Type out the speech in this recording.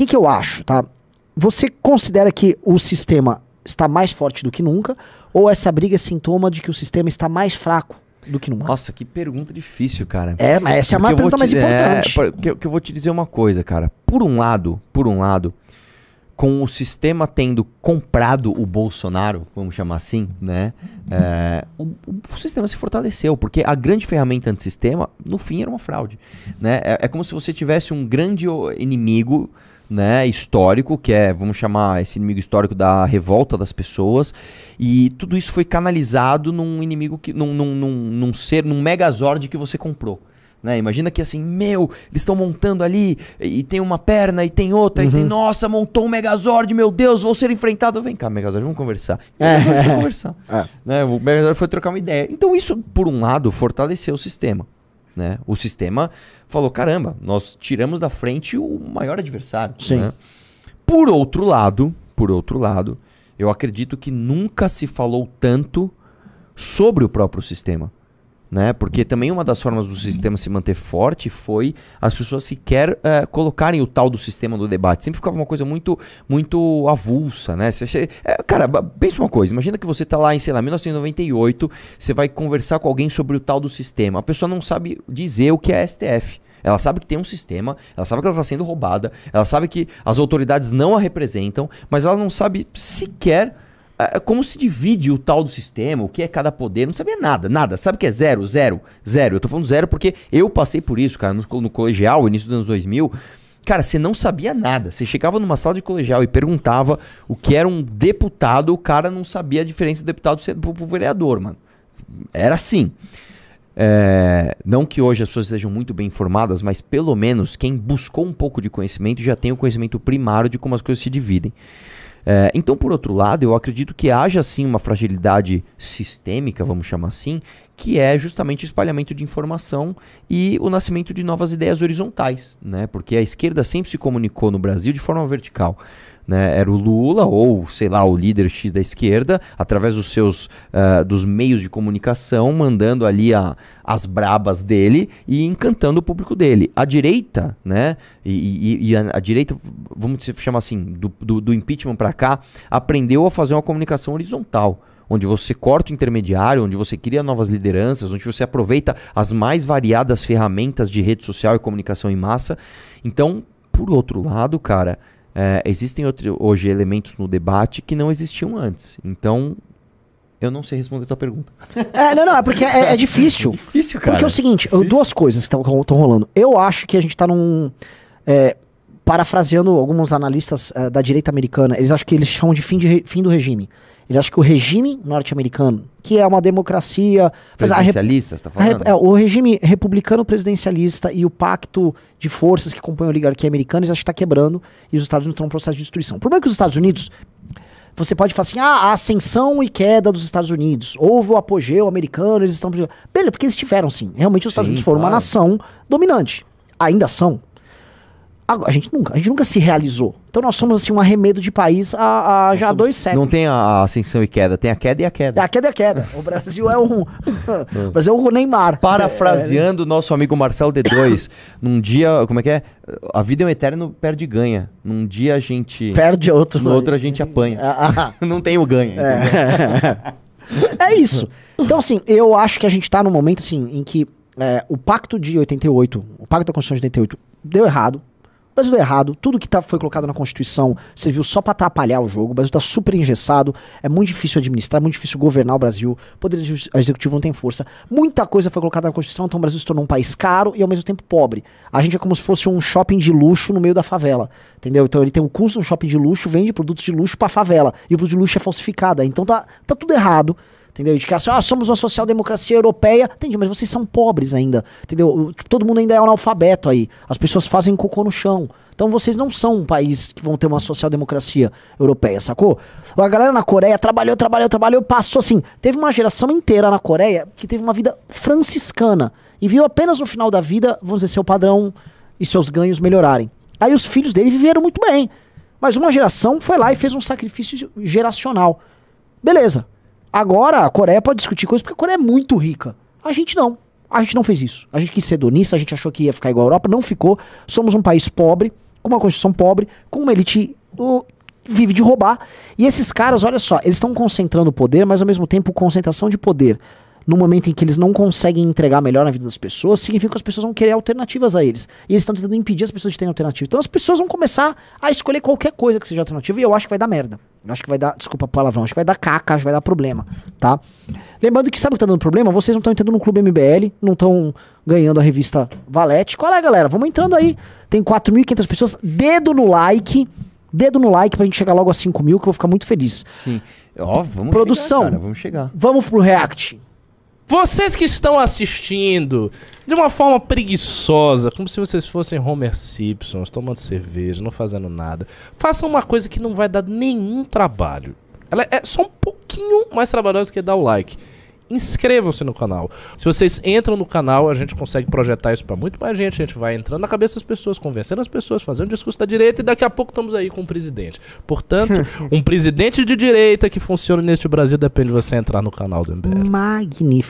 que, que eu acho, tá? Você considera que o sistema está mais forte do que nunca? Ou essa briga é sintoma de que o sistema está mais fraco do que nunca? Nossa, que pergunta difícil, cara. É, mas essa é porque é a pergunta mais importante. É, eu vou te dizer uma coisa, cara. Por um lado, por um lado, com o sistema tendo comprado o Bolsonaro, vamos chamar assim, né? É, o, o, sistema se fortaleceu, porque a grande ferramenta antissistema, no fim, era uma fraude. Né? É, é como se você tivesse um grande inimigo né, histórico, que é, vamos chamar esse inimigo histórico da revolta das pessoas, e tudo isso foi canalizado num inimigo que num, num, num, num ser, num megazord que você comprou. Né? Imagina que assim, meu, eles estão montando ali e tem uma perna e tem outra, uhum. e tem, uhum. nossa, montou um Megazord, meu Deus, vou ser enfrentado. Vem cá, Megazord, vamos conversar. é. Megazord foi conversar. É. Né? O Megazord foi trocar uma ideia. Então, isso, por um lado, fortaleceu o sistema né? O sistema falou: caramba, nós tiramos da frente o maior adversário. Sim. Né? Por outro lado, por outro lado, eu acredito que nunca se falou tanto sobre o próprio sistema né? Porque também uma das formas do sistema se manter forte foi as pessoas sequer eh, colocarem o tal do sistema no debate. Sempre ficava uma coisa muito muito avulsa, né? Cê, cê, é, cara, pensa uma coisa. Imagina que você está lá em, sei lá, 1998, você vai conversar com alguém sobre o tal do sistema. A pessoa não sabe dizer o que é STF. Ela sabe que tem um sistema, ela sabe que ela está sendo roubada, ela sabe que as autoridades não a representam, mas ela não sabe sequer como se divide o tal do sistema, o que é cada poder, não sabia nada, nada. Sabe o que é zero, zero, zero. Eu tô falando zero porque eu passei por isso, cara, no, no colegial, início dos anos 2000. Cara, você não sabia nada. Você chegava numa sala de colegial e perguntava o que era um deputado, o cara não sabia a diferença do deputado pro, pro vereador, mano. Era assim. É, não que hoje as pessoas estejam muito bem informadas, mas pelo menos quem buscou um pouco de conhecimento já tem o conhecimento primário de como as coisas se dividem. É, então, por outro lado, eu acredito que haja sim uma fragilidade sistêmica, vamos chamar assim, que é justamente o espalhamento de informação e o nascimento de novas ideias horizontais, né? Porque a esquerda sempre se comunicou no Brasil de forma vertical. Né? Era o Lula ou, sei lá, o líder X da esquerda, através dos seus uh, dos meios de comunicação, mandando ali a, as brabas dele e encantando o público dele. A direita, né? E, e, e a, a, direita, vamos chamar assim, do, do, do impeachment para cá, aprendeu a fazer uma comunicação horizontal onde você corta o intermediário, onde você cria novas lideranças, onde você aproveita as mais variadas ferramentas de rede social e comunicação em massa. Então, por outro lado, cara, é, existem outro, hoje elementos no debate que não existiam antes. Então, eu não sei responder a tua pergunta. É, não, não, é porque é, é difícil. É difícil, cara. Porque é o seguinte, duas coisas que estão rolando. Eu acho que a gente está num. É, parafraseando alguns analistas uh, da direita americana, eles acham que eles chamam de fim, de fim do regime. Eles acham que o regime norte-americano, que é uma democracia. Presidencialista, você tá falando? É, o regime republicano presidencialista e o pacto de forças que compõem a oligarquia americana, eles acham que está quebrando e os Estados Unidos estão num processo de destruição. O problema é que os Estados Unidos. Você pode falar assim, ah, a ascensão e queda dos Estados Unidos. Houve o apogeu americano, eles estão. Beleza, porque eles tiveram sim. Realmente os Estados Unidos foram uma nação dominante. Ainda são, a gente nunca, a gente nunca se realizou. Então nós somos assim um arremedo de país há, já somos, dois séculos. Não tem a ascensão e queda, tem a queda e a queda. É, a queda e a queda. O Brasil é um o Brasil é Neymar. Parafraseando é, é... nosso amigo Marcelo D2, num dia, como é que é? A vida é um eterno perde e ganha. Num dia a gente perde outro, no outro a gente apanha. Ah, ah, ah. não tem o ganho. É. é isso. Então assim, eu acho que a gente tá num momento assim em que é, o pacto de 88, o pacto da Constituição de 88 deu errado o Brasil deu errado, tudo que tá, foi colocado na Constituição serviu só para atrapalhar o jogo. O Brasil está super engessado, é muito difícil administrar, é muito difícil governar o Brasil. O poder executivo não tem força. Muita coisa foi colocada na Constituição, então o Brasil se tornou um país caro e ao mesmo tempo pobre. A gente é como se fosse um shopping de luxo no meio da favela, entendeu? Então ele tem o custo de um shopping de luxo, vende produtos de luxo para favela e o produto de luxo é falsificado. Então tá, tá tudo errado entendeu? De que assim, ah, somos uma social-democracia europeia. Entendi, mas vocês são pobres ainda, entendeu? Todo mundo ainda é analfabeto aí. As pessoas fazem cocô no chão. Então vocês não são um país que vão ter uma social-democracia europeia, sacou? A galera na Coreia trabalhou, trabalhou, trabalhou, passou assim. Teve uma geração inteira na Coreia que teve uma vida franciscana e viu apenas no final da vida, vamos dizer, seu padrão e seus ganhos melhorarem. Aí os filhos dele viveram muito bem. Mas uma geração foi lá e fez um sacrifício geracional. Beleza. Agora, a Coreia pode discutir coisas porque a Coreia é muito rica. A gente não. A gente não fez isso. A gente quis ser donista, a gente achou que ia ficar igual à Europa, não ficou. Somos um país pobre, com uma constituição pobre, com uma elite que vive de roubar. E esses caras, olha só, eles estão concentrando o poder, mas ao mesmo tempo concentração de poder no momento em que eles não conseguem entregar melhor na vida das pessoas, significa que as pessoas vão querer alternativas a eles. E eles estão tentando impedir as pessoas de terem alternativa. Então as pessoas vão começar a escolher qualquer coisa que seja alternativa e eu acho que vai dar merda. Eu acho que vai dar, desculpa o palavrão, acho que vai dar caca, acho que vai dar problema, tá? Lembrando que sabe o que tá dando problema? Vocês não estão entrando no Clube MBL, não estão ganhando a revista Valete. Qual é, galera? Vamos entrando aí. Tem 4.500 pessoas, dedo no like, dedo no like pra gente chegar logo a 5 mil, que eu vou ficar muito feliz. Sim. Ó, oh, vamos Produção, chegar, cara, vamos chegar. Vamos pro React. Vocês que estão assistindo de uma forma preguiçosa, como se vocês fossem Homer Simpson, tomando cerveja, não fazendo nada, façam uma coisa que não vai dar nenhum trabalho. Ela é só um pouquinho mais trabalhosa que dar o like. Inscrevam-se no canal. Se vocês entram no canal, a gente consegue projetar isso para muito mais gente. A gente vai entrando na cabeça das pessoas, convencendo as pessoas, fazendo discurso da direita e daqui a pouco estamos aí com um presidente. Portanto, um presidente de direita que funciona neste Brasil depende de você entrar no canal do MBL. Magnífico.